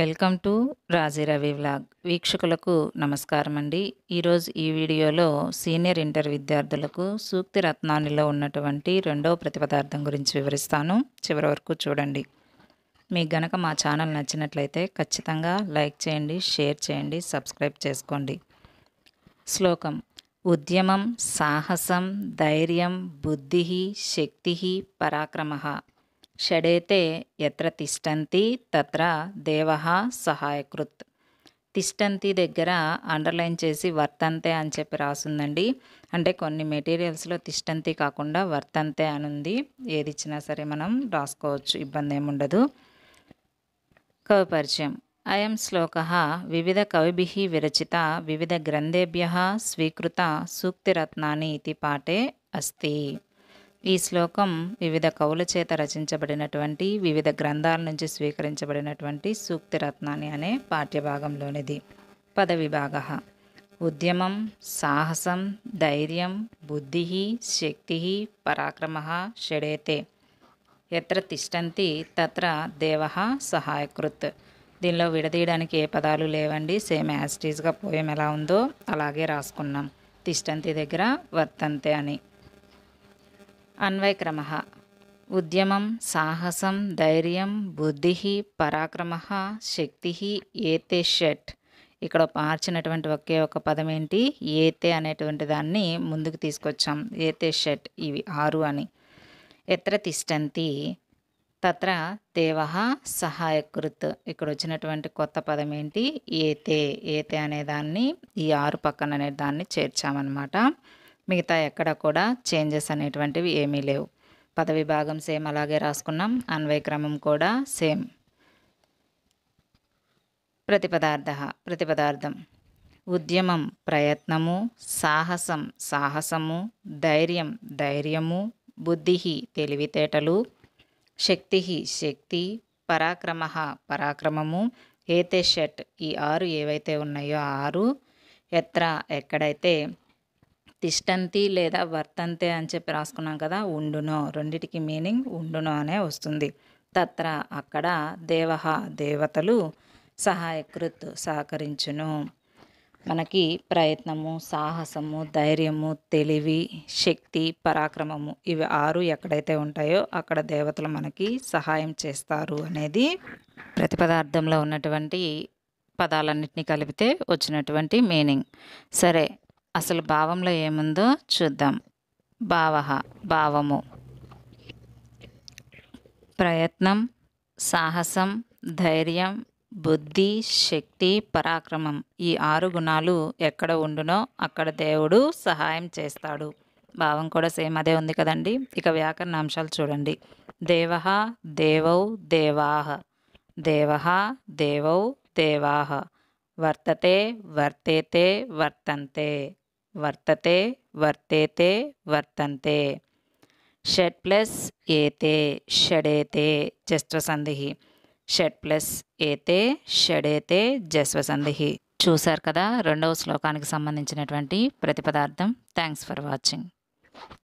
welcome to Raji Ravi vlog వీక్షకులకు నమస్కారం అండి ఈరోజు ఈ వీడియోలో సీనియర్ ఇంటర్ విద్యార్థులకు సూక్తి రత్నానిలో ఉన్నటువంటి రెండవ ప్రతిపదార్థం గురించి వివరిస్తాను చివరి వరకు చూడండి మీకు గనక మా ఛానల్ నచ్చినట్లయితే ఖచ్చితంగా లైక్ చేయండి షేర్ చేయండి సబ్స్క్రైబ్ చేసుకోండి శ్లోకం ఉద్యమం సాహసం ధైర్యం బుద్ధి శక్తి పరాక్రమ షడేతే ఎత్ర తిష్టంతి తత్ర దేవ సహాయకృత్ తిష్టంతి దగ్గర అండర్లైన్ చేసి వర్తంతే అని చెప్పి రాసుందండి అంటే కొన్ని మెటీరియల్స్లో తిష్టంతి కాకుండా వర్తంతే అని ఉంది ఏది ఇచ్చినా సరే మనం రాసుకోవచ్చు ఇబ్బంది ఏముండదు కవి పరిచయం అయం శ్లోక వివిధ కవిభి విరచిత వివిధ గ్రంథేభ్య స్వీకృత సూక్తిరత్నాన్ని ఇది పాటే అస్తి ఈ శ్లోకం వివిధ కవుల చేత రచించబడినటువంటి వివిధ గ్రంథాల నుంచి స్వీకరించబడినటువంటి సూక్తి రత్నాన్ని అనే పాఠ్యభాగంలోనిది పదవిభాగ ఉద్యమం సాహసం ధైర్యం బుద్ధి శక్తి పరాక్రమ షడేతే ఎత్ర తిష్టంతి తత్ర దేవ సహాయకృత్ దీనిలో విడదీయడానికి ఏ పదాలు లేవండి సేమ్ యాస్టీస్గా పోయం ఎలా ఉందో అలాగే రాసుకున్నాం తిష్టంతి దగ్గర వర్తంతే అని అన్వయక్రమ ఉద్యమం సాహసం ధైర్యం బుద్ధి పరాక్రమ శక్తి ఏతే షట్ ఇక్కడ మార్చినటువంటి ఒకే ఒక పదం ఏంటి ఏతే అనేటువంటి దాన్ని ముందుకు తీసుకొచ్చాం ఏతే షట్ ఇవి ఆరు అని ఎత్ర తిష్టంతి తత్ర దేవ సహాయకృత్ ఇక్కడ వచ్చినటువంటి కొత్త పదం ఏంటి ఏతే ఏతే అనేదాన్ని ఈ ఆరు పక్కన అనే దాన్ని చేర్చామన్నమాట మిగతా ఎక్కడ కూడా చేంజెస్ అనేటువంటివి ఏమీ లేవు పదవి భాగం సేమ్ అలాగే రాసుకున్నాం అన్వయ క్రమం కూడా సేమ్ ప్రతిపదార్థ ప్రతిపదార్థం ఉద్యమం ప్రయత్నము సాహసం సాహసము ధైర్యం ధైర్యము బుద్ధి తెలివితేటలు శక్తి శక్తి పరాక్రమ పరాక్రమము ఏతే షట్ ఈ ఆరు ఏవైతే ఉన్నాయో ఆరు ఎత్ర ఎక్కడైతే తిష్టంతి లేదా వర్తంతి అని చెప్పి రాసుకున్నాం కదా ఉండును రెండిటికి మీనింగ్ ఉండును అనే వస్తుంది తత్ర అక్కడ దేవ దేవతలు సహాయకృత్ సహకరించును మనకి ప్రయత్నము సాహసము ధైర్యము తెలివి శక్తి పరాక్రమము ఇవి ఆరు ఎక్కడైతే ఉంటాయో అక్కడ దేవతలు మనకి సహాయం చేస్తారు అనేది ప్రతిపదార్థంలో ఉన్నటువంటి పదాలన్నింటినీ కలిపితే వచ్చినటువంటి మీనింగ్ సరే అసలు భావంలో ఏముందో చూద్దాం భావ భావము ప్రయత్నం సాహసం ధైర్యం బుద్ధి శక్తి పరాక్రమం ఈ ఆరు గుణాలు ఎక్కడ ఉండునో అక్కడ దేవుడు సహాయం చేస్తాడు భావం కూడా సేమ్ అదే ఉంది కదండి ఇక వ్యాకరణ అంశాలు చూడండి దేవ దేవౌ దేవాహ దేవ దేవౌ దేవాహ వర్తతే వర్తేతే వర్తంతే వర్తతే వర్తేతే వర్తంతే షట్ ప్లస్ ఏతే షడేతే జస్వసంధి షట్ ప్లస్ ఏతే షడేతే జస్వసంధి చూశారు కదా రెండవ శ్లోకానికి సంబంధించినటువంటి ప్రతిపదార్థం థ్యాంక్స్ ఫర్ వాచింగ్